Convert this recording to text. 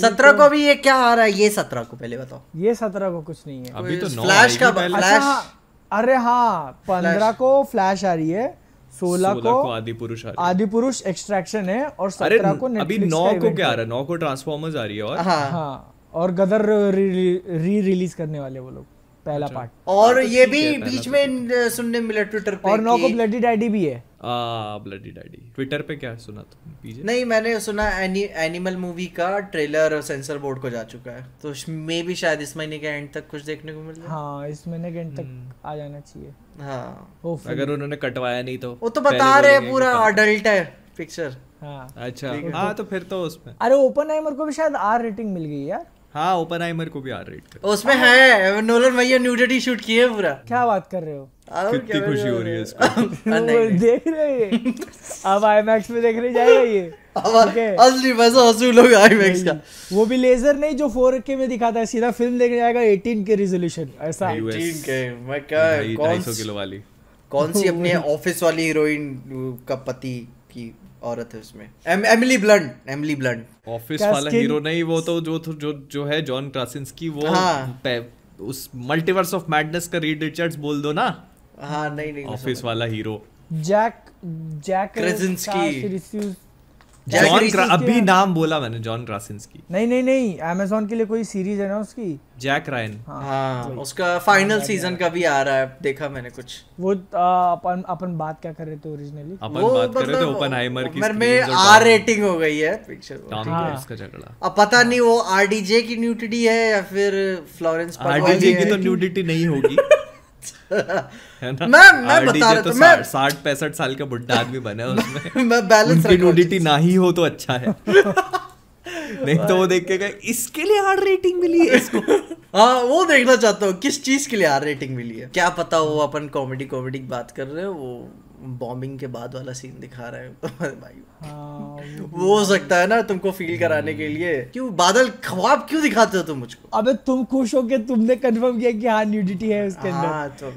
सत्रह तो- को भी ये क्या आ रहा है ये सत्रह को पहले बताओ ये सत्रह को कुछ नहीं है अभी तो फ्लैश का फ्लैश अच्छा, अरे हाँ पंद्रह को फ्लैश आ रही है सोलह को आदि पुरुष आदि पुरुष एक्सट्रैक्शन है और सत्रह को अभी नौ को क्या आ रहा है नौ को ट्रांसफॉर्मर्स आ रही है और हाँ, हाँ और गदर री रिलीज करने वाले वो लोग पहला पार्ट अच्छा। और हाँ, तो ये भी बीच तो में सुनने मिला ट्विटर पे और नौ को ब्लडी डैडी भी है ब्लडी डैडी ट्विटर पे क्या सुना तुम पीजे नहीं मैंने सुना एनिमल मूवी का ट्रेलर सेंसर बोर्ड को जा चुका है तो मे भी शायद इस महीने के एंड तक कुछ देखने को मिल हाँ इस महीने के एंड तक हम्म। आ जाना चाहिए हाँ अगर उन्होंने कटवाया नहीं तो वो तो बता रहे हैं पूरा अडल्ट है पिक्चर हाँ अच्छा हाँ तो फिर तो उसमें अरे ओपन को भी शायद आर रेटिंग मिल गई यार हाँ ओपन आइमर को भी आर रेट उसमें है नोलन भैया न्यूडिटी शूट किए पूरा क्या बात कर रहे हो कितनी खुशी हो रही है इसको देख रहे हैं अब आईमैक्स में देखने जाएगा ये असली पैसा वसूल होगा आईमैक्स का वो भी लेजर नहीं जो 4K में दिखाता है सीधा फिल्म देखने जाएगा 18K रेजोल्यूशन ऐसा 18K मैं क्या कौन सी अपने ऑफिस वाली हीरोइन का पति की औरत है उसमें Emily Blunt Emily Blunt office वाला हीरो नहीं वो तो जो जो जो है जॉन क्रासिंस की वो हाँ. उस मल्टीवर्स ऑफ मैडनेस का रीड रिचर्ड्स बोल दो ना हाँ नहीं नहीं ऑफिस वाला हीरो जैक जैक की जॉन अभी नाम बोला मैंने जॉन नहीं नहीं नहीं अमेजोन के लिए कोई सीरीज है ना उसकी जैक रायन हाँ, हाँ उसका फाइनल हाँ, सीजन का भी आ रहा है देखा मैंने कुछ वो अपन अपन बात क्या कर रहे थे ओरिजिनली अपन बात कर रहे थे मतलब की में आर रेटिंग हो गई है पिक्चर टॉम क्रूज का झगड़ा अब पता नहीं वो आरडीजे की न्यूडिटी है या फिर फ्लोरेंस आरडीजे की तो न्यूडिटी नहीं होगी मैं मैं बता रहा तो साठ साल का आदमी है उसमें बैलेंस ना ही हो तो अच्छा है नहीं तो वो देख के इसके लिए हार्ड रेटिंग मिली है इसको हाँ वो देखना चाहता हूँ किस चीज के लिए आर रेटिंग मिली है क्या पता वो अपन कॉमेडी कॉमेडी बात कर रहे हो वो बॉम्बिंग के बाद वाला सीन दिखा रहा है भाई हाँ, वो हो सकता है ना तुमको फील कराने के लिए हम्म। क्यों बादल ख्वाब क्यों दिखाते हो तुम मुझको अबे तुम खुश हो के तुमने कंफर्म किया कि हाँ न्यूडिटी है उसके अंदर हाँ, तो